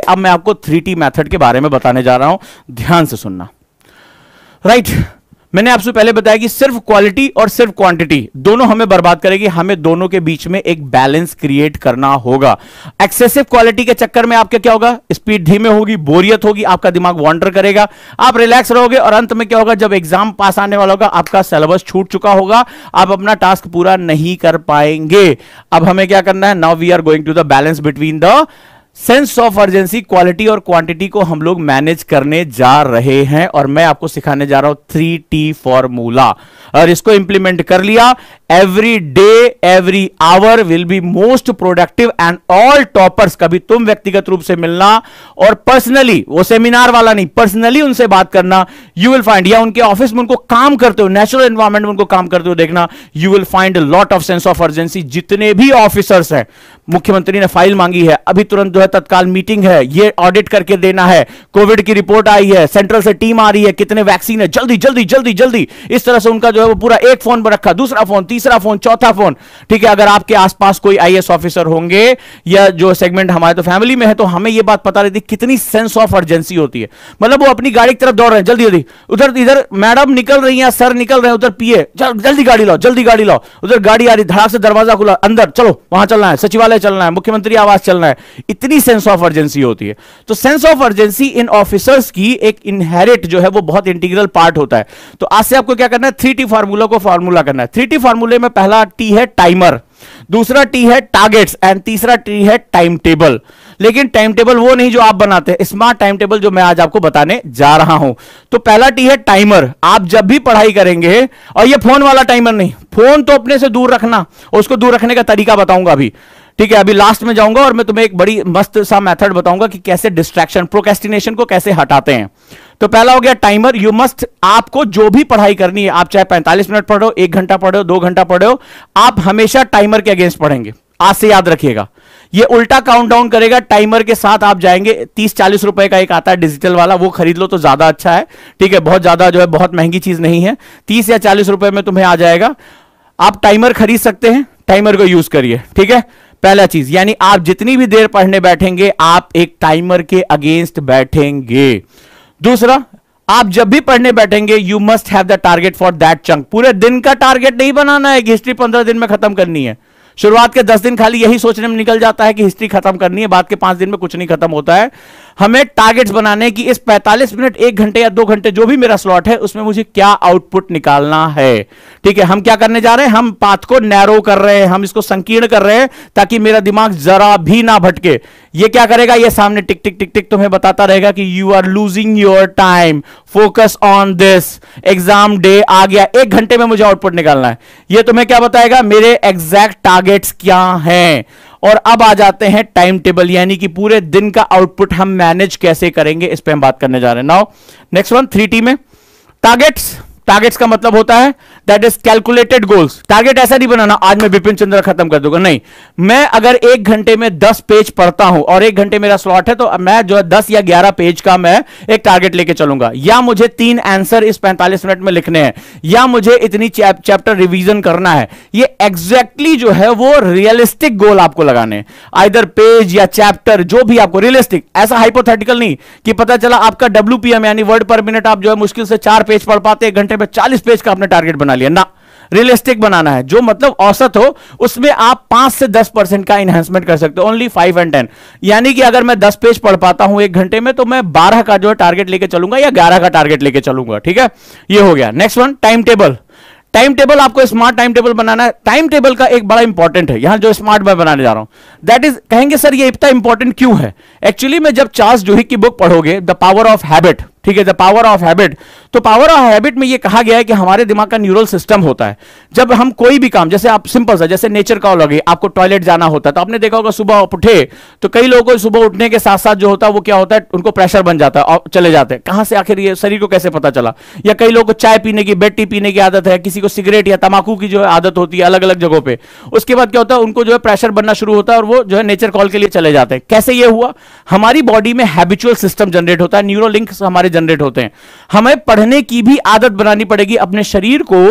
अब मैं आपको थ्री टी मैथड के बारे में बताने जा रहा हूं ध्यान से सुनना राइट right. मैंने आपसे पहले बताया कि सिर्फ क्वालिटी और सिर्फ क्वांटिटी दोनों हमें बर्बाद करेगी हमें दोनों के बीच में एक बैलेंस क्रिएट करना होगा एक्सेसिव क्वालिटी के चक्कर में आपका क्या होगा स्पीड धीमे होगी बोरियत होगी आपका दिमाग वॉन्डर करेगा आप रिलैक्स रहोगे और अंत में क्या होगा जब एग्जाम पास आने वाला होगा आपका सिलेबस छूट चुका होगा आप अपना टास्क पूरा नहीं कर पाएंगे अब हमें क्या करना है now we are going to the balance between the sense of urgency quality और क्वांटिटी को हम लोग मैनेज करने जा रहे हैं और मैं आपको सिखाने जा रहा हूं थ्री टी फॉर्मूला और इसको इंप्लीमेंट कर लिया every day every hour will be most productive and all toppers कभी तुम व्यक्तिगत रूप से मिलना और पर्सनली वो सेमिनार वाला नहीं पर्सनली उनसे बात करना यू विल फाइंड या उनके ऑफिस में उनको काम करते हो नेचुरल एनवायरमेंट में उनको काम करते हो देखना you will find lot of sense of urgency जितने भी ऑफिसर्स हैं मुख्यमंत्री ने फाइल मांगी है अभी तुरंत जो है तत्काल मीटिंग है ये ऑडिट करके देना है कोविड की रिपोर्ट आई है सेंट्रल से टीम आ रही है कितने वैक्सीन है जल्दी जल्दी जल्दी जल्दी इस तरह से उनका जो है वो पूरा एक फोन पर रखा दूसरा फोन तीसरा तीसरा फोन चौथा फोन ठीक है अगर आपके आसपास कोई आईएएस ऑफिसर होंगे या जो सेगमेंट हमारे तो फैमिली में है तो हमें यह बात पता रहती कितनी सेंस ऑफ अर्जेंसी होती है मतलब वो अपनी गाड़ी की तरफ दौड़ रहे हैं जल्दी जल्दी उधर इधर मैडम निकल रही है सर निकल रहे हैं उधर पिए जल्दी गाड़ी लाओ जल्दी गाड़ी लाओ उधर गाड़ी आ रही धड़ाक से दरवाजा खुला अंदर चलो वहां चलना है सचिवालय चलना है मुख्यमंत्री आवास चलना है इतनी सेंस ऑफ अर्जेंसी होती है तो sense of urgency in officers की एक इनहेरिट जो है वो बहुत इंटीग्रल पार्ट होता है तो आज से आपको क्या करना है थ्री टी फार्मूला को फार्मूला करना है थ्री टी फार्मूला फॉर्मूले में पहला टी है टाइमर दूसरा टी है टारगेट्स एंड तीसरा टी है टाइम टेबल लेकिन टाइम टेबल वो नहीं जो आप बनाते हैं स्मार्ट टाइम टेबल जो मैं आज आपको बताने जा रहा हूं तो पहला टी है टाइमर आप जब भी पढ़ाई करेंगे और ये फोन वाला टाइमर नहीं फोन तो अपने से दूर रखना उसको दूर रखने का तरीका बताऊंगा अभी ठीक है अभी लास्ट में जाऊंगा और मैं तुम्हें एक बड़ी मस्त सा मेथड बताऊंगा कि कैसे डिस्ट्रैक्शन प्रोकेस्टिनेशन को कैसे हटाते हैं तो पहला हो गया टाइमर यू मस्ट आपको जो भी पढ़ाई करनी है आप चाहे 45 मिनट पढ़ो एक घंटा पढ़ो दो घंटा पढ़ो आप हमेशा टाइमर के अगेंस्ट पढ़ेंगे आज से याद रखिएगा ये उल्टा काउंटडाउन करेगा टाइमर के साथ आप जाएंगे तीस चालीस रुपए का एक आता है डिजिटल वाला वो खरीद लो तो ज्यादा अच्छा है ठीक है बहुत ज्यादा जो है बहुत महंगी चीज नहीं है तीस या चालीस रुपए में तुम्हें आ जाएगा आप टाइमर खरीद सकते हैं टाइमर को यूज करिए ठीक है पहला चीज यानी आप जितनी भी देर पढ़ने बैठेंगे आप एक टाइमर के अगेंस्ट बैठेंगे दूसरा आप जब भी पढ़ने बैठेंगे you must have the target for that chunk पूरे दिन का टारगेट नहीं बनाना है कि हिस्ट्री पंद्रह दिन में खत्म करनी है शुरुआत के दस दिन खाली यही सोचने में निकल जाता है कि हिस्ट्री खत्म करनी है बाद के पांच दिन में कुछ नहीं खत्म होता है हमें टारगेट्स बनाने की इस 45 मिनट एक घंटे या दो घंटे जो भी मेरा स्लॉट है उसमें मुझे क्या आउटपुट निकालना है ठीक है हम क्या करने जा रहे हैं हम पाथ को नैरो कर रहे हैं हम इसको संकीर्ण कर रहे हैं ताकि मेरा दिमाग जरा भी ना भटके ये क्या करेगा ये सामने टिक टिक टिक टिक तुम्हें बताता रहेगा कि you are losing your time focus on this exam day आ गया एक घंटे में मुझे आउटपुट निकालना है ये तुम्हें क्या बताएगा मेरे एग्जैक्ट टारगेट्स क्या हैं और अब आ जाते हैं टाइम टेबल यानी कि पूरे दिन का आउटपुट हम मैनेज कैसे करेंगे इस पर हम बात करने जा रहे हैं now next one three T में टारगेट्स टारगेट्स का मतलब होता है that is calculated goals target ऐसा नहीं बनाना आज मैं बिपिन चंद्र खत्म कर दूंगा नहीं मैं अगर एक घंटे में दस पेज पढ़ता हूं और एक घंटे मेरा स्लॉट है तो मैं जो है दस या ग्यारह पेज का मैं एक टारगेट लेके चलूंगा या मुझे तीन आंसर इस पैंतालीस मिनट में लिखने हैं या मुझे इतनी चैप्टर रिविजन करना है ये एग्जैक्टली exactly जो है वो रियलिस्टिक गोल आपको लगाने आइदर पेज या चैप्टर जो भी आपको रियलिस्टिक ऐसा हाइपोथेटिकल नहीं कि पता चला आपका डब्ल्यू यानी वर्ड पर मिनट आप जो है मुश्किल से चार पेज पढ़ पाते घंटे पे 40 पेज का आपने टारगेट बना लिया ना रियलिस्टिक बनाना है जो मतलब औसत हो उसमें आप पांच से दस परसेंट का इन्हेंसमेंट कर सकते हो ओनली फाइव एंड टेन यानी कि अगर मैं दस पेज पढ़ पाता हूं एक घंटे में तो मैं बारह का जो है टारगेट लेके चलूंगा या ग्यारह का टारगेट लेके चलूंगा ठीक है ये हो गया next one time table time table आपको स्मार्ट टाइम टेबल बनाना है टाइम टेबल का एक बड़ा इंपॉर्टेंट है यहां जो स्मार्ट मैं बनाने जा रहा हूं दैट इज कहेंगे सर ये इतना इंपॉर्टेंट क्यों है एक्चुअली में जब चार्ल्स जूही की बुक पढ़ोगे द पावर ऑफ हैबिट ठीक है द पावर ऑफ हैबिट तो पावर ऑफ हैबिट में ये कहा गया है कि हमारे दिमाग का न्यूरल सिस्टम होता है जब हम कोई भी काम जैसे आप सिंपल सा जैसे नेचर कॉल लगे आपको टॉयलेट जाना होता है तो आपने देखा होगा सुबह उठे तो कई लोगों को सुबह उठने के साथ साथ जो होता है वो क्या होता है उनको प्रेशर बन जाता है और चले जाते हैं कहां से आखिर ये शरीर को कैसे पता चला या कई लोग को चाय पीने की बेड पीने की आदत है किसी को सिगरेट या तंबाकू की जो आदत होती है अलग अलग जगहों पर उसके बाद क्या होता है उनको जो है प्रेशर बनना शुरू होता है और वो जो है नेचर कॉल के लिए चले जाते हैं कैसे यह हुआ हमारी बॉडी में हैबिचुअल सिस्टम जनरेट होता है न्यूरो लिंक हमारे जनरेट होते हैं हमें पढ़ने की भी आदत बनानी पड़ेगी अपने शरीर को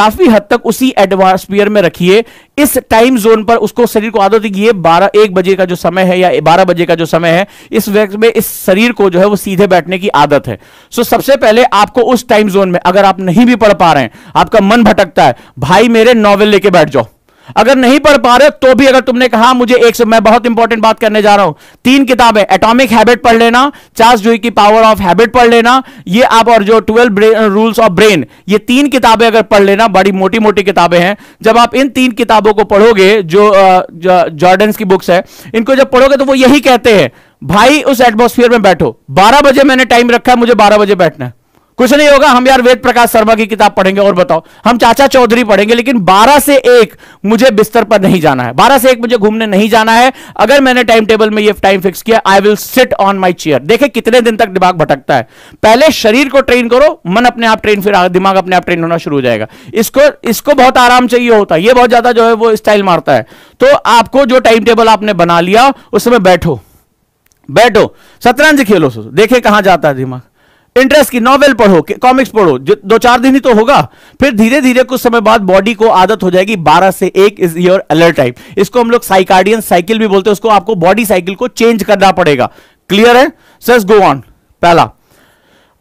काफी हद तक उसी एडवांसपियर में रखिए इस टाइम जोन पर उसको शरीर को आदत ये बारह एक बजे का जो समय है या बारह बजे का जो समय है इस वक्त में इस शरीर को जो है वो सीधे बैठने की आदत है सो सबसे पहले आपको उस टाइम जोन में अगर आप नहीं भी पढ़ पा रहे हैं आपका मन भटकता है भाई मेरे नॉवेल लेके बैठ जाओ अगर नहीं पढ़ पा रहे तो भी अगर तुमने कहा मुझे एक से मैं बहुत इंपॉर्टेंट बात करने जा रहा हूं तीन किताबें एटॉमिक हैबिट पढ़ लेना चार्ल्स जुई की पावर ऑफ हैबिट पढ़ लेना ये आप और जो ट्वेल्व रूल्स ऑफ ब्रेन ये तीन किताबें अगर पढ़ लेना बड़ी मोटी मोटी किताबें हैं जब आप इन तीन किताबों को पढ़ोगे जो uh, जॉर्डन की बुक्स है इनको जब पढ़ोगे तो वो यही कहते हैं भाई उस एटमोस्फियर में बैठो बारह बजे मैंने टाइम रखा है मुझे बारह बजे बैठना है कुछ नहीं होगा हम यार वेद प्रकाश शर्मा की किताब पढ़ेंगे और बताओ हम चाचा चौधरी पढ़ेंगे लेकिन बारह से एक मुझे बिस्तर पर नहीं जाना है बारह से एक मुझे घूमने नहीं जाना है अगर मैंने टाइम टेबल में ये टाइम फिक्स किया I will sit on my chair देखे कितने दिन तक दिमाग भटकता है पहले शरीर को ट्रेन करो मन अपने आप ट्रेन फिर दिमाग अपने आप ट्रेन होना शुरू हो जाएगा इसको इसको बहुत आराम चाहिए होता है ये बहुत ज्यादा जो है वो स्टाइल मारता है तो आपको जो टाइम टेबल आपने बना लिया उस समय बैठो बैठो शतरंज खेलो देखे कहां जाता है दिमाग इंटरेस्ट की नॉवेल पढ़ो कॉमिक्स पढ़ो दो चार दिन ही तो होगा फिर धीरे धीरे कुछ समय बाद बॉडी को आदत हो जाएगी बारह से एक इज योर अलर्ट टाइप इसको हम लोग साइकार्डियन साइकिल भी बोलते हैं उसको आपको बॉडी साइकिल को चेंज करना पड़ेगा क्लियर है सर गो ऑन पहला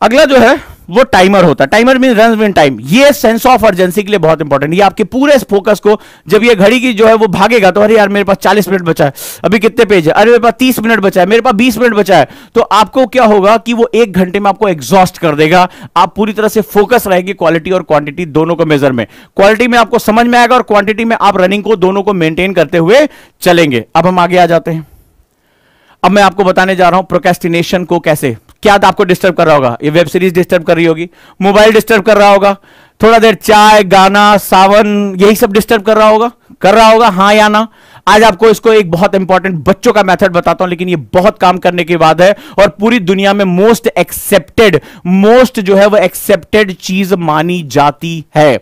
अगला जो है वो टाइमर होता है timer mean run win time ये सेंस ऑफ अर्जेंसी के लिए बहुत इंपॉर्टेंट ये आपके पूरे फोकस को जब ये घड़ी की जो है वो भागेगा तो अरे यार मेरे पास चालीस मिनट बचा है अभी कितने पेज है अरे मेरे पास तीस मिनट बचा है मेरे पास बीस मिनट बचा है तो आपको क्या होगा कि वो एक घंटे में आपको एग्जॉस्ट कर देगा आप पूरी तरह से फोकस रहेगी क्वालिटी और क्वांटिटी दोनों को मेजर में क्वालिटी में आपको समझ में आएगा और क्वांटिटी में आप रनिंग को दोनों को मेंटेन करते हुए चलेंगे अब हम आगे आ जाते हैं अब मैं आपको बताने जा रहा हूं प्रोकेस्टिनेशन को कैसे क्या तो आपको डिस्टर्ब कर रहा होगा ये वेब सीरीज डिस्टर्ब कर रही होगी मोबाइल डिस्टर्ब कर रहा होगा थोड़ा देर चाय गाना सावन यही सब डिस्टर्ब कर रहा होगा कर रहा होगा हाँ या ना आज आपको इसको एक बहुत इंपॉर्टेंट बच्चों का मेथड बताता हूं लेकिन ये बहुत काम करने की बात है और पूरी दुनिया में मोस्ट एक्सेप्टेड मोस्ट जो है वो एक्सेप्टेड चीज मानी जाती है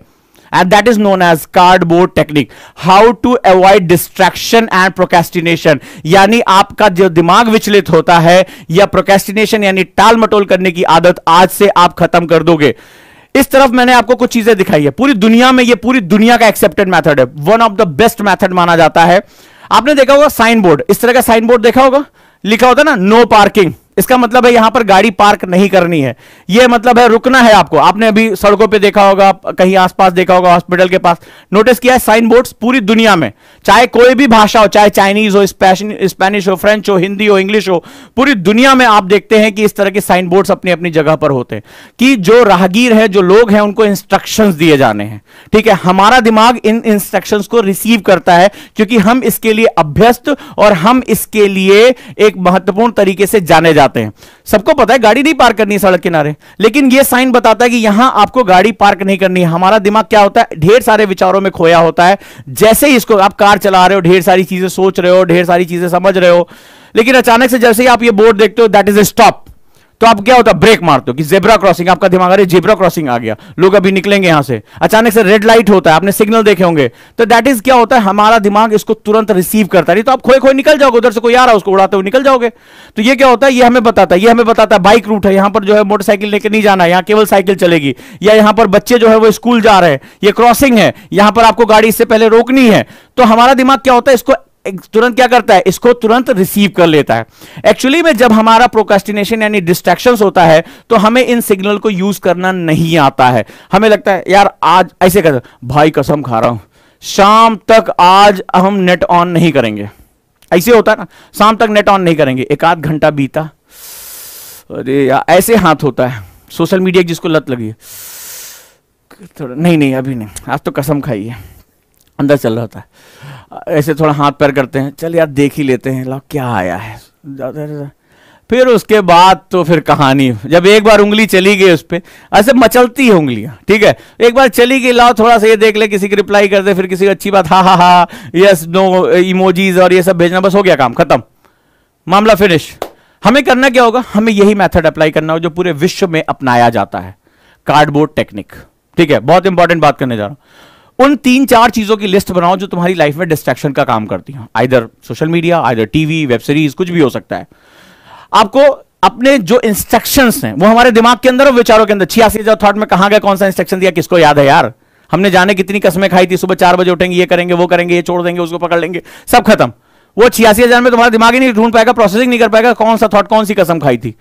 and that is known as cardboard technique how to avoid distraction and procrastination yani aapka jo dimag vichlit hota hai ya procrastination yani टाल मटोल करने की आदत आज से आप खत्म कर दोगे इस तरफ मैंने आपको कुछ चीजें दिखाई है पूरी दुनिया में ये पूरी दुनिया का एक्सेप्टेड मेथड है one of the best method माना जाता है आपने देखा होगा साइन बोर्ड इस तरह का साइन बोर्ड देखा होगा लिखा होता है ना नो पार्किंग इसका मतलब है यहां पर गाड़ी पार्क नहीं करनी है यह मतलब है रुकना है आपको आपने अभी सड़कों पे देखा होगा कहीं आसपास देखा होगा हॉस्पिटल के पास नोटिस किया है साइन बोर्ड्स पूरी दुनिया में चाहे कोई भी भाषा हो चाहे चाइनीज हो स्पेनिश हो फ्रेंच हो हिंदी हो इंग्लिश हो पूरी दुनिया में आप देखते हैं कि इस तरह के साइन बोर्ड्स अपनी अपनी जगह पर होते हैं कि जो राहगीर है जो लोग हैं उनको इंस्ट्रक्शन दिए जाने हैं ठीक है हमारा दिमाग इन इंस्ट्रक्शन को रिसीव करता है क्योंकि हम इसके लिए अभ्यस्त और हम इसके लिए एक महत्वपूर्ण तरीके से जाने जाते जाते हैं सबको पता है गाड़ी नहीं पार्क करनी सड़क किनारे लेकिन यह साइन बताता है कि यहां आपको गाड़ी पार्क नहीं करनी है हमारा दिमाग क्या होता है ढेर सारे विचारों में खोया होता है जैसे ही इसको आप कार चला रहे हो ढेर सारी चीजें सोच रहे हो ढेर सारी चीजें समझ रहे हो लेकिन अचानक से जैसे ही आप ये बोर्ड देखते हो दैट इज ए स्टॉप तो आप क्या होता ब्रेक मारते हो कि जेबरा क्रॉसिंग आपका दिमाग अरे जेबरा क्रॉसिंग आ गया लोग अभी निकलेंगे यहां से अचानक से रेड लाइट होता है आपने सिग्नल देखे होंगे तो दैट इज क्या होता है हमारा दिमाग इसको तुरंत रिसीव करता है तो आप खोए खोए निकल जाओगे उधर से कोई आ रहा है उसको उड़ाते हुए निकल जाओगे तो ये क्या होता है ये हमें बताता है ये हमें बताता है बाइक रूट है यहां पर जो है मोटरसाइकिल लेकर नहीं जाना है यहाँ केवल साइकिल चलेगी या यहां पर बच्चे जो है वो स्कूल जा रहे हैं ये क्रॉसिंग है यहां पर आपको गाड़ी इससे पहले रोकनी है तो हमारा दिमाग क्या होता है इसको तुरंत क्या करता है इसको तुरंत रिसीव कर लेता है एक्चुअली में जब हमारा प्रोकास्टिनेशन यानी डिस्ट्रैक्शन होता है तो हमें इन सिग्नल को यूज करना नहीं आता है हमें लगता है यार आज ऐसे कर भाई कसम खा रहा हूं शाम तक आज हम नेट ऑन नहीं करेंगे ऐसे होता है ना शाम तक नेट ऑन नहीं करेंगे एक आध घंटा बीता अरे यार ऐसे हाथ होता है सोशल मीडिया जिसको लत लगी है थोड़ा नहीं नहीं अभी नहीं आज तो कसम खाई है अंदर चल रहा होता है ऐसे थोड़ा हाथ पैर करते हैं चल यार देख ही लेते हैं लाओ क्या आया है फिर उसके बाद तो फिर कहानी जब एक बार उंगली चली गई उस पर ऐसे मचलती है उंगलियां ठीक है एक बार चली गई लाओ थोड़ा सा ये देख ले किसी की रिप्लाई कर दे फिर किसी को अच्छी बात हा हा हा यस नो इमोजीज और ये सब भेजना बस हो गया काम खत्म मामला फिनिश हमें करना क्या होगा हमें यही मेथड अप्लाई करना होगा जो पूरे विश्व में अपनाया जाता है कार्डबोर्ड टेक्निक ठीक है बहुत इंपॉर्टेंट बात करने जा रहा हूं उन तीन चार चीजों की लिस्ट बनाओ जो तुम्हारी लाइफ में डिस्ट्रैक्शन का काम करती हैं either social media either TV web series कुछ भी हो सकता है आपको अपने जो इंस्ट्रक्शन हैं वो हमारे दिमाग के अंदर और विचारों के अंदर छियासी हजार थॉट में कहा गया कौन सा इंस्ट्रक्शन दिया किसको याद है यार हमने जाने कितनी कस्में खाई थी सुबह चार बजे उठेंगे ये करेंगे वो करेंगे ये छोड़ देंगे उसको पकड़ लेंगे सब खत्म वो छियासी हजार में तुम्हारा दिमाग ही नहीं ढूंढ पाएगा प्रोसेसिंग नहीं कर पाएगा कौन सा थॉट कौन सी कसम खाई थी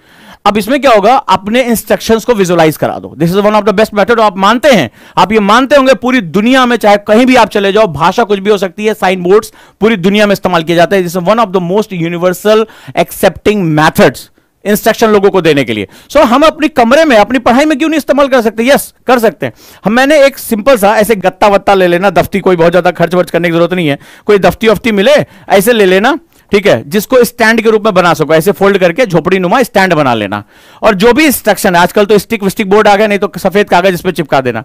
अब इसमें क्या होगा अपने इंस्ट्रक्शंस को विजुलाइज करा दो this is one of the best method आप मानते हैं आप ये मानते होंगे पूरी दुनिया में चाहे कहीं भी आप चले जाओ भाषा कुछ भी हो सकती है साइन बोर्ड्स पूरी दुनिया में इस्तेमाल किया जाता है this is one of the most universal accepting methods instruction लोगों को देने के लिए सो so, हम अपनी कमरे में अपनी पढ़ाई में क्यों नहीं इस्तेमाल कर सकते यस yes, कर सकते हैं हम मैंने एक सिंपल सा ऐसे गत्ता वत्ता ले लेना दफ्ती कोई बहुत ज्यादा खर्च वर्च करने की जरूरत नहीं है कोई दफ्ती वफ्ती मिले ऐसे ले लेना ठीक है जिसको स्टैंड के रूप में बना सको ऐसे फोल्ड करके झोपड़ी नुमा स्टैंड बना लेना और जो भी इंस्ट्रक्शन है आजकल तो स्टिक विस्टिक बोर्ड आ गया नहीं तो सफेद कागज इस पर चिपका देना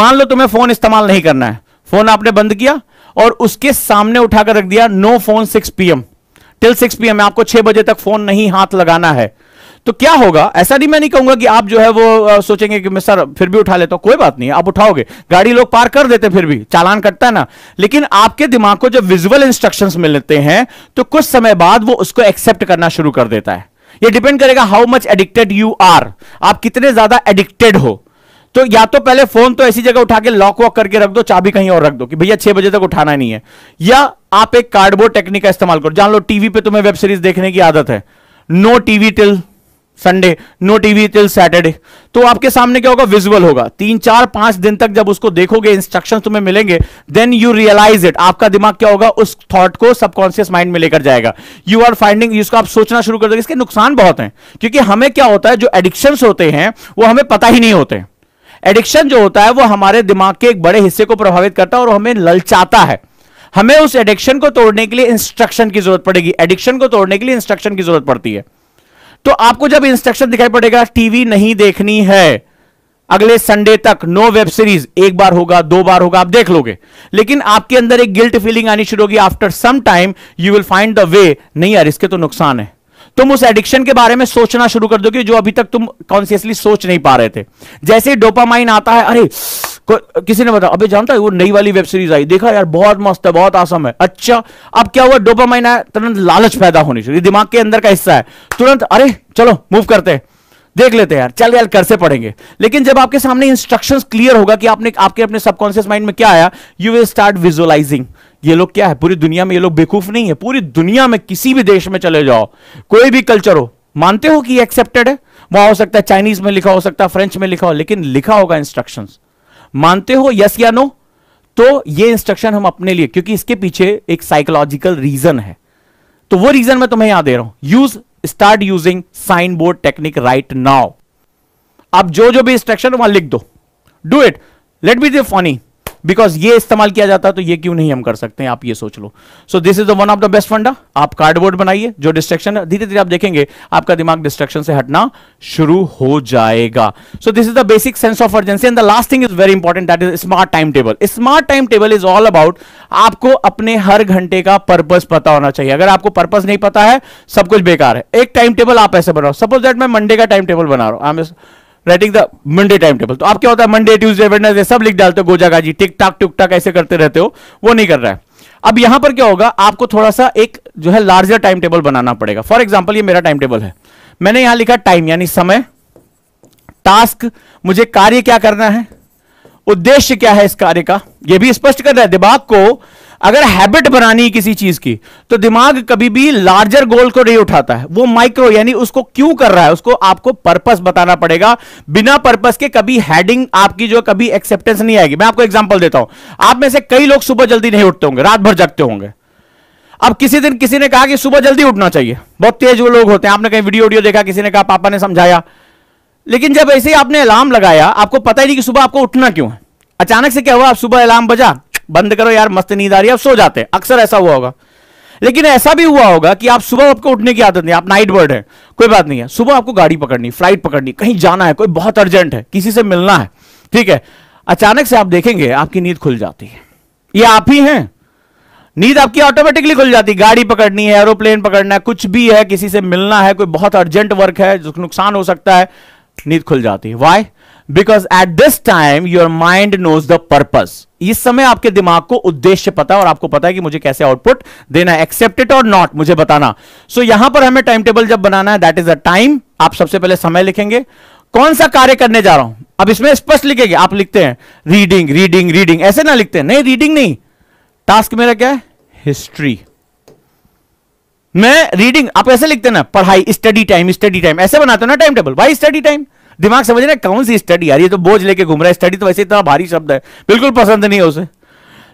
मान लो तुम्हें फोन इस्तेमाल नहीं करना है फोन आपने बंद किया और उसके सामने उठाकर रख दिया no phone six PM till six PM आपको छह बजे तक फोन नहीं हाथ लगाना है तो क्या होगा ऐसा नहीं मैं नहीं कहूंगा कि आप जो है वो सोचेंगे कि मैं सर फिर भी उठा लेता हूं कोई बात नहीं आप उठाओगे गाड़ी लोग पार कर देते फिर भी चालान कटता है ना लेकिन आपके दिमाग को जब विजुअल इंस्ट्रक्शन मिलते हैं तो कुछ समय बाद वो उसको एक्सेप्ट करना शुरू कर देता है ये डिपेंड करेगा how much addicted you are आप कितने ज्यादा एडिक्टेड हो तो या तो पहले फोन तो ऐसी जगह उठा के लॉक वॉक करके रख दो चाबी कहीं और रख दो कि भैया छह बजे तक उठाना नहीं है या आप एक कार्डबोर्ड टेक्निक का इस्तेमाल करो जान लो टीवी पे तुम्हें वेब सीरीज देखने की आदत है no TV till Sunday no TV till Saturday तो आपके सामने क्या होगा विजुअल होगा तीन चार पांच दिन तक जब उसको देखोगे इंस्ट्रक्शन तुम्हें मिलेंगे देन यू रियलाइज इट आपका दिमाग क्या होगा उस थॉट को सबकॉन्सियस माइंड में लेकर जाएगा यू आर फाइंडिंग इसको आप सोचना शुरू कर देंगे इसके नुकसान बहुत हैं क्योंकि हमें क्या होता है जो एडिक्शन होते हैं वो हमें पता ही नहीं होते एडिक्शन जो होता है वो हमारे दिमाग के एक बड़े हिस्से को प्रभावित करता है और हमें ललचाता है हमें उस एडिक्शन को तोड़ने के लिए इंस्ट्रक्शन की जरूरत पड़ेगी एडिक्शन को तोड़ने के लिए इंस्ट्रक्शन की जरूरत पड़ती है तो आपको जब इंस्ट्रक्शन दिखाई पड़ेगा टीवी नहीं देखनी है अगले संडे तक नो वेब सीरीज एक बार होगा दो बार होगा आप देख लोगे लेकिन आपके अंदर एक गिल्ट फीलिंग आनी शुरू होगी after some time you will find the way नहीं यार इसके तो नुकसान है तुम उस एडिक्शन के बारे में सोचना शुरू कर दोगे जो अभी तक तुम कॉन्सियसली सोच नहीं पा रहे थे जैसे डोपामाइन आता है अरे किसी ने बताया अबे जानता है वो नई वाली वेब सीरीज आई देखा यार बहुत मस्त है बहुत आसम है अच्छा अब क्या हुआ डोपामाइन आया तुरंत लालच पैदा होनी चाहिए दिमाग के अंदर का हिस्सा है तुरंत अरे चलो मूव करते हैं देख लेते हैं यार चल यार कर से पढ़ेंगे लेकिन जब आपके सामने इंस्ट्रक्शन क्लियर होगा कि आपने आपके अपने सबकॉन्शियस माइंड में क्या आया यू विल स्टार्ट विजुअलाइजिंग ये लोग क्या है पूरी दुनिया में ये लोग बेकूफ नहीं है पूरी दुनिया में किसी भी देश में चले जाओ कोई भी कल्चर हो मानते हो कि ये एक्सेप्टेड है वहां हो सकता है चाइनीज में लिखा हो सकता है फ्रेंच में लिखा हो लेकिन लिखा होगा इंस्ट्रक्शंस मानते हो यस या नो तो ये इंस्ट्रक्शन हम अपने लिए क्योंकि इसके पीछे एक साइकोलॉजिकल रीजन है तो वो रीजन मैं तुम्हें यहां दे रहा हूं use start using sign board technique right now आप जो जो भी इंस्ट्रक्शन वहां लिख दो do it let be the funny because ये इस्तेमाल किया जाता है तो ये क्यों नहीं हम कर सकते हैं आप ये सोच लो so this is the one of the best funda आप कार्डबोर्ड बनाइए जो डिस्ट्रक्शन है धीरे धीरे आप देखेंगे आपका दिमाग डिस्ट्रक्शन से हटना शुरू हो जाएगा so this is the basic sense of urgency and the last thing is very important that is smart time table smart time table is all about आपको अपने हर घंटे का पर्पज पता होना चाहिए अगर आपको पर्पज नहीं पता है सब कुछ बेकार है एक टाइम टेबल आप ऐसे बनाओ सपोज दैट मैं मंडे का टाइम टेबल बना रहा हूं writing the Monday time table तो आप क्या होता है मंडे ट्यूजडे वेडनेसडे सब लिख डालते हो गोजा गाजी टिक टाक टुक टाक ऐसे करते रहते हो वो नहीं कर रहा है अब यहां पर क्या होगा आपको थोड़ा सा एक जो है लार्जर टाइम टेबल बनाना पड़ेगा फॉर एग्जाम्पल ये मेरा टाइम टेबल है मैंने यहां लिखा टाइम यानी समय टास्क मुझे कार्य क्या करना है उद्देश्य क्या है इस कार्य का यह भी स्पष्ट कर रहा है दिमाग को अगर हैबिट बनानी है किसी चीज की तो दिमाग कभी भी लार्जर गोल को नहीं उठाता है वो माइक्रो यानी उसको क्यों कर रहा है उसको आपको पर्पस बताना पड़ेगा बिना पर्पस के कभी हेडिंग आपकी जो कभी एक्सेप्टेंस नहीं आएगी मैं आपको एग्जाम्पल देता हूं आप में से कई लोग सुबह जल्दी नहीं उठते होंगे रात भर जगते होंगे अब किसी दिन किसी ने कहा कि सुबह जल्दी उठना चाहिए बहुत तेज वो लोग होते हैं आपने कहीं वीडियो वीडियो देखा किसी ने कहा पापा ने समझाया लेकिन जब ऐसे ही आपने अलार्म लगाया आपको पता ही नहीं कि सुबह आपको उठना क्यों है अचानक से क्या हुआ आप सुबह अलार्म बजा बंद करो यार मस्त नींद आ रही है आप सो जाते हैं अक्सर ऐसा हुआ होगा लेकिन ऐसा भी हुआ होगा कि आप सुबह आपको उठने की आदत नहीं आप नाइट बर्ड है कोई बात नहीं है सुबह आपको गाड़ी पकड़नी फ्लाइट पकड़नी कहीं जाना है कोई बहुत अर्जेंट है किसी से मिलना है ठीक है अचानक से आप देखेंगे आपकी नींद खुल जाती है ये आप ही हैं नींद आपकी ऑटोमेटिकली खुल जाती है गाड़ी पकड़नी है एरोप्लेन पकड़ना है कुछ भी है किसी से मिलना है कोई बहुत अर्जेंट वर्क है जो नुकसान हो सकता है नींद खुल जाती है why because at this time your mind knows the purpose इस समय आपके दिमाग को उद्देश्य पता और आपको पता है कि मुझे कैसे आउटपुट देना है एक्सेप्टेड और नॉट मुझे बताना सो so, यहां पर हमें टाइम टेबल जब बनाना है दैट इज अ टाइम आप सबसे पहले समय लिखेंगे कौन सा कार्य करने जा रहा हूं अब इसमें स्पष्ट लिखेंगे आप लिखते हैं रीडिंग रीडिंग रीडिंग ऐसे ना लिखते हैं नहीं रीडिंग नहीं टास्क मेरा क्या है हिस्ट्री मैं रीडिंग आप ऐसे लिखते हैं ना पढ़ाई स्टडी टाइम स्टडी टाइम ऐसे बनाते हो ना time table why study time दिमाग समझ रहे कौन सी स्टडी यार ये तो बोझ लेके घूम रहा है स्टडी तो वैसे इतना भारी शब्द है बिल्कुल पसंद नहीं है उसे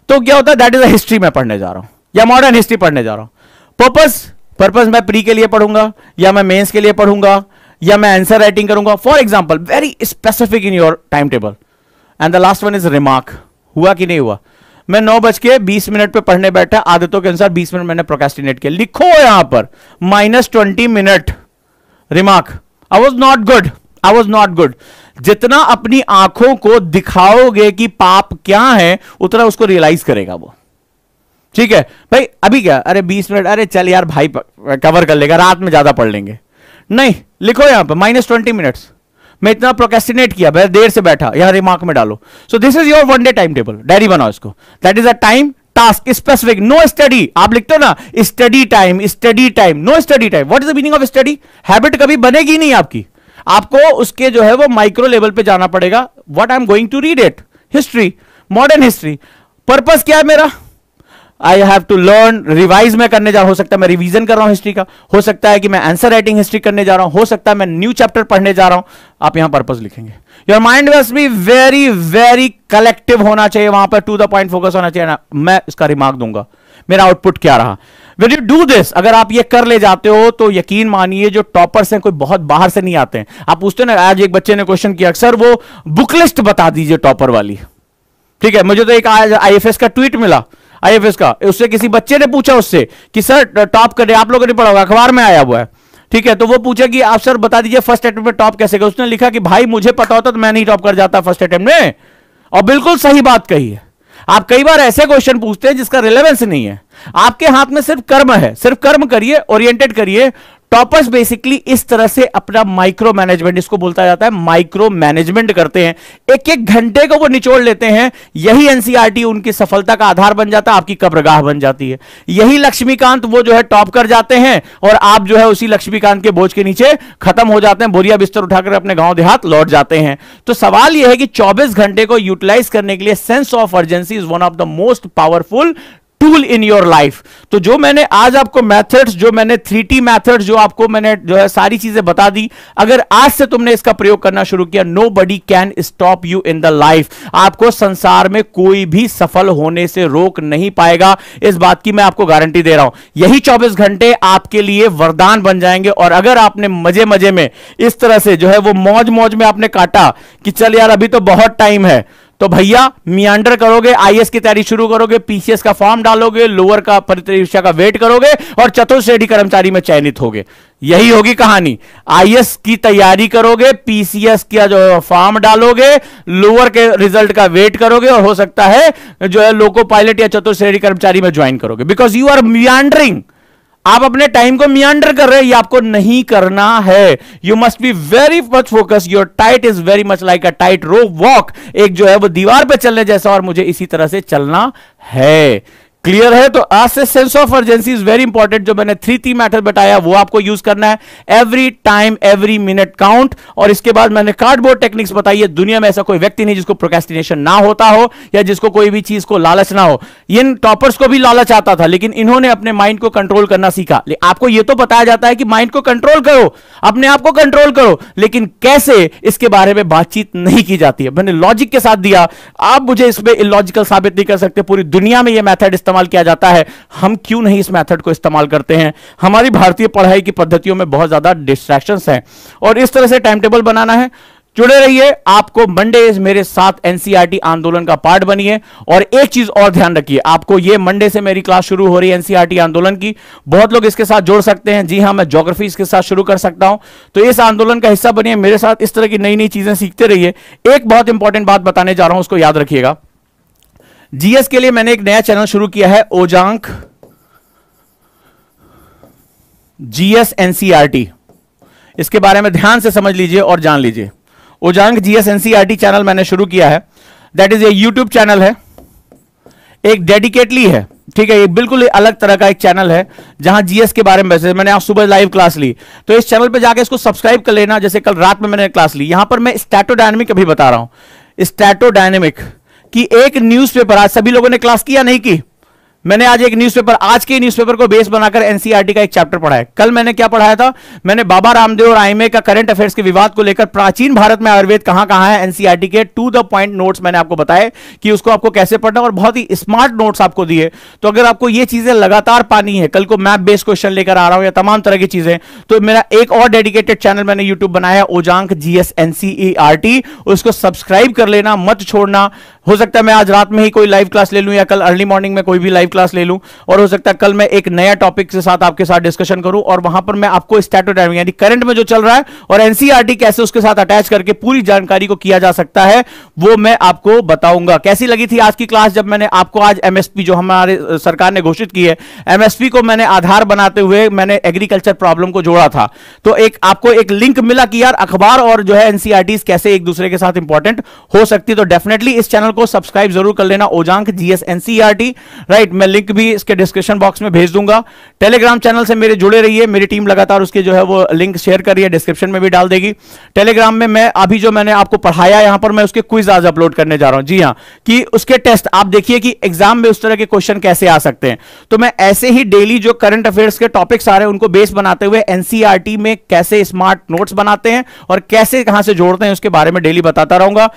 तो क्या होता है दैट इज हिस्ट्री मैं पढ़ने जा रहा हूं या मॉडर्न हिस्ट्री पढ़ने जा रहा हूं पर्पज पर्पज मैं प्री के लिए पढ़ूंगा या मैं मेन्स के लिए पढ़ूंगा या मैं आंसर राइटिंग करूंगा for example very specific in your time table and the last one is remark हुआ कि नहीं हुआ मैं नौ बज के बीस मिनट पे पढ़ने बैठा आदतों के अनुसार बीस मिनट मैंने प्रोकेस्टिनेट किया लिखो यहां पर minus twenty minute remark I was not good I was not good जितना अपनी आंखों को दिखाओगे कि पाप क्या है उतना उसको रियलाइज करेगा वो ठीक है भाई अभी क्या अरे बीस मिनट अरे चल यार भाई कवर कर लेगा रात में ज्यादा पढ़ लेंगे नहीं लिखो यहां पर माइनस ट्वेंटी मिनट्स मैं इतना प्रोकेस्टिनेट किया मैं देर से बैठा यहां रिमार्क में डालो so this is your one day time table diary बनाओ इसको that is a time task specific no study आप लिखते हो ना study time study time no study time what is the meaning of study habit कभी बनेगी नहीं आपकी आपको उसके जो है वो माइक्रो लेवल पे जाना पड़ेगा what I am going to read it history modern history purpose क्या है मेरा I have to learn revise मैं करने जा रहा हो सकता है मैं रिविजन कर रहा हूं हिस्ट्री का हो सकता है कि मैं आंसर राइटिंग हिस्ट्री करने जा रहा हूं हो सकता है मैं न्यू चैप्टर पढ़ने जा रहा हूं आप यहां पर्पज लिखेंगे your mind must be very very collective होना चाहिए वहां पर टू द पॉइंट फोकस होना चाहिए ना मैं इसका रिमार्क दूंगा मेरा आउटपुट क्या रहा वेन यू डू दिस अगर आप ये कर ले जाते हो तो यकीन मानिए जो टॉपर्स हैं कोई बहुत बाहर से नहीं आते हैं आप पूछते ना आज एक बच्चे ने क्वेश्चन किया अक्सर वो बुकलिस्ट बता दीजिए टॉपर वाली ठीक है मुझे तो एक आज आईएफएस का ट्वीट मिला आईएफएस का उससे किसी बच्चे ने पूछा उससे कि सर टॉप करे आप लोगों ने पढ़ा होगा अखबार में आया हुआ है ठीक है तो वो पूछा कि आप सर बता दीजिए फर्स्ट अटेम्प्ट में टॉप कैसे गए उसने लिखा कि भाई मुझे पता होता तो मैं नहीं टॉप कर जाता फर्स्ट अटेम्प्ट में और बिल्कुल सही बात कही है आप कई बार ऐसे क्वेश्चन पूछते हैं जिसका रिलेवेंस नहीं है आपके हाथ में सिर्फ कर्म है सिर्फ कर्म करिए ओरिएंटेड करिए टॉपर्स बेसिकली इस तरह से अपना माइक्रो मैनेजमेंट इसको बोलता जाता है माइक्रो मैनेजमेंट करते हैं एक एक घंटे को वो निचोड़ लेते हैं यही एनसीआरटी e उनकी सफलता का आधार बन जाता है आपकी कब्रगाह बन जाती है यही लक्ष्मीकांत वो जो है टॉप कर जाते हैं और आप जो है उसी लक्ष्मीकांत के बोझ के नीचे खत्म हो जाते हैं बोरिया बिस्तर उठाकर अपने गांव देहात लौट जाते हैं तो सवाल यह है कि चौबीस घंटे को यूटिलाइज करने के लिए sense of urgency is one of the most powerful tool in your life तो जो मैंने आज आपको मेथड्स जो मैंने थ्री टी मैथड्स जो आपको मैंने जो है सारी चीजें बता दी अगर आज से तुमने इसका प्रयोग करना शुरू किया nobody can stop you in the life आपको संसार में कोई भी सफल होने से रोक नहीं पाएगा इस बात की मैं आपको गारंटी दे रहा हूं यही चौबीस घंटे आपके लिए वरदान बन जाएंगे और अगर आपने मजे मजे में इस तरह से जो है वो मौज मौज में आपने काटा कि चल यार अभी तो बहुत टाइम है तो भैया मियांडर करोगे आईएस की तैयारी शुरू करोगे पीसीएस का फॉर्म डालोगे लोअर का परीक्षा का वेट करोगे और चतुर्थ श्रेणी कर्मचारी में चयनित होगे यही होगी कहानी आईएस की तैयारी करोगे पीसीएस का जो फॉर्म डालोगे लोअर के रिजल्ट का वेट करोगे और हो सकता है जो है लोको पायलट या चतुर्श्रेणी कर्मचारी में ज्वाइन करोगे बिकॉज यू आर मियांडरिंग आप अपने टाइम को मियांडर कर रहे हैं ये आपको नहीं करना है you must be very much focus your tight is very much like a tight row walk एक जो है वो दीवार पे चलने जैसा और मुझे इसी तरह से चलना है क्लियर है तो आज से sense of urgency is very important जो मैंने थ्री थी मैटर बताया वो आपको यूज करना है every time every minute count और इसके बाद मैंने कार्डबोर्ड टेक्निक्स बताई है दुनिया में ऐसा कोई व्यक्ति नहीं जिसको प्रोकेस्टिनेशन ना होता हो या जिसको कोई भी चीज को लालच ना हो इन टॉपर्स को भी लालच आता था लेकिन इन्होंने अपने माइंड को कंट्रोल करना सीखा आपको यह तो बताया जाता है कि माइंड को कंट्रोल करो अपने आप को कंट्रोल करो लेकिन कैसे इसके बारे में बातचीत नहीं की जाती है मैंने लॉजिक के साथ दिया आप मुझे इसमें इलॉजिकल साबित नहीं कर सकते पूरी दुनिया में यह मैथड इस्तेमाल इस्तेमाल किया जाता है हम क्यों नहीं इस मेथड को इस्तेमाल करते हैं हमारी भारतीय पढ़ाई की पद्धतियों में बहुत ज्यादा डिस्ट्रैक्शंस हैं और इस तरह से टाइम टेबल बनाना है जुड़े रहिए आपको मंडे मेरे साथ एनसीईआरटी e आंदोलन का पार्ट बनिए और एक चीज और ध्यान रखिए आपको ये मंडे से मेरी क्लास शुरू हो रही है एनसीईआरटी e आंदोलन की बहुत लोग इसके साथ जोड़ सकते हैं जी हां मैं ज्योग्राफी इसके साथ शुरू कर सकता हूं तो इस आंदोलन का हिस्सा बनिए मेरे साथ इस तरह की नई नई चीजें सीखते रहिए एक बहुत इंपॉर्टेंट बात बताने जा रहा हूं उसको याद रखिएगा जीएस के लिए मैंने एक नया चैनल शुरू किया है ओजांक जीएस एनसीआरटी इसके बारे में ध्यान से समझ लीजिए और जान लीजिए ओजांक जीएस एनसीआरटी चैनल मैंने शुरू किया है that is a YouTube channel है एक डेडिकेटली है ठीक है ये बिल्कुल अलग तरह का एक चैनल है जहां जीएस के बारे में मैंने आज सुबह लाइव क्लास ली तो इस चैनल पे जाके इसको सब्सक्राइब कर लेना जैसे कल रात में मैंने क्लास ली यहां पर मैं स्टैटोडायनेमिक अभी बता रहा हूं स्टैटोडायनेमिक कि एक न्यूज़पेपर आज सभी लोगों ने क्लास किया नहीं की मैंने आज एक न्यूज़पेपर आज के न्यूज़पेपर को बेस बनाकर एनसीईआरटी e का एक चैप्टर पढ़ा है कल मैंने क्या पढ़ाया था मैंने बाबा रामदेव और आईएमए का करंट अफेयर्स के विवाद को लेकर प्राचीन भारत में आयुर्वेद कहां कहां है एनसीईआरटी e के टू द पॉइंट नोट्स मैंने आपको बताए कि उसको आपको कैसे पढ़ना और बहुत ही स्मार्ट नोट्स आपको दिए तो अगर आपको ये चीजें लगातार पानी है कल को मैप बेस्ड क्वेश्चन लेकर आ रहा हूं या तमाम तरह की चीजें तो मेरा एक और डेडिकेटेड चैनल मैंने यूट्यूब बनाया ओजांक जीएस एनसीईआरटी e उसको सब्सक्राइब कर लेना मत छोड़ना हो सकता है मैं आज रात में ही कोई लाइव क्लास ले लूं या कल अर्ली मॉर्निंग में कोई भी लाइव ऑनलाइन क्लास ले लूं और हो सकता है कल मैं एक नया टॉपिक के साथ आपके साथ डिस्कशन करूं और वहां पर मैं आपको स्टैटोडायनामिक यानी करंट में जो चल रहा है और एनसीआरटी e कैसे उसके साथ अटैच करके पूरी जानकारी को किया जा सकता है वो मैं आपको बताऊंगा कैसी लगी थी आज की क्लास जब मैंने आपको आज एमएसपी जो हमारे सरकार ने घोषित की है एमएसपी को मैंने आधार बनाते हुए मैंने एग्रीकल्चर प्रॉब्लम को जोड़ा था तो एक आपको एक लिंक मिला कि यार अखबार और जो है एनसीआरटी e कैसे एक दूसरे के साथ इंपॉर्टेंट हो सकती है तो डेफिनेटली इस चैनल को सब्सक्राइब जरूर कर लेना ओजांक जीएस एनसीआरटी राइट मैं लिंक भी इसके डिस्क्रिप्शन बॉक्स में भेज दूंगा टेलीग्राम चैनल से मेरे जुड़े रहिए मेरी टीम लगातार उसके जो है वो लिंक शेयर कर रही है डिस्क्रिप्शन में भी डाल देगी टेलीग्राम में मैं अभी जो मैंने आपको पढ़ाया यहां पर मैं उसके क्विज आज अपलोड करने जा रहा हूं जी हाँ कि उसके टेस्ट आप देखिए कि एग्जाम में उस तरह के क्वेश्चन कैसे आ सकते हैं तो मैं ऐसे ही डेली जो करंट अफेयर्स के टॉपिक्स आ रहे हैं उनको बेस बनाते हुए एनसीआरटी e में कैसे स्मार्ट नोट्स बनाते हैं और कैसे कहां से जोड़ते हैं उसके बारे में डेली बताता रहूंगा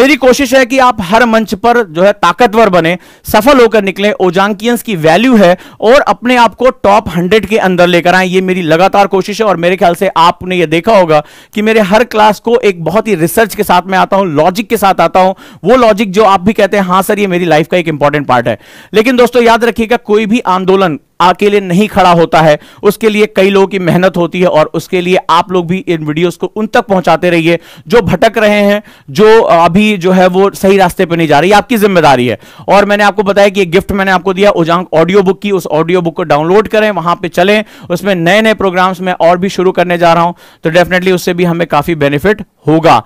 मेरी कोशिश है कि आप हर मंच पर जो है ताकतवर बने सफल होकर निकले ओजान फ्रांकियंस की वैल्यू है और अपने आप को टॉप हंड्रेड के अंदर लेकर आए ये मेरी लगातार कोशिश है और मेरे ख्याल से आपने ये देखा होगा कि मेरे हर क्लास को एक बहुत ही रिसर्च के साथ में आता हूं लॉजिक के साथ आता हूं वो लॉजिक जो आप भी कहते हैं हाँ सर ये मेरी लाइफ का एक इंपॉर्टेंट पार्ट है लेकिन दोस्तों याद रखिएगा कोई भी आंदोलन अकेले नहीं खड़ा होता है उसके लिए कई लोगों की मेहनत होती है और उसके लिए आप लोग भी इन वीडियोस को उन तक पहुंचाते रहिए जो भटक रहे हैं जो अभी जो है वो सही रास्ते पर नहीं जा रही आपकी जिम्मेदारी है और मैंने आपको बताया कि गिफ्ट मैंने आपको दिया उजांग ऑडियो बुक की उस ऑडियो बुक को डाउनलोड करें वहां पर चलें उसमें नए नए प्रोग्राम्स में और भी शुरू करने जा रहा हूं तो डेफिनेटली उससे भी हमें काफी बेनिफिट होगा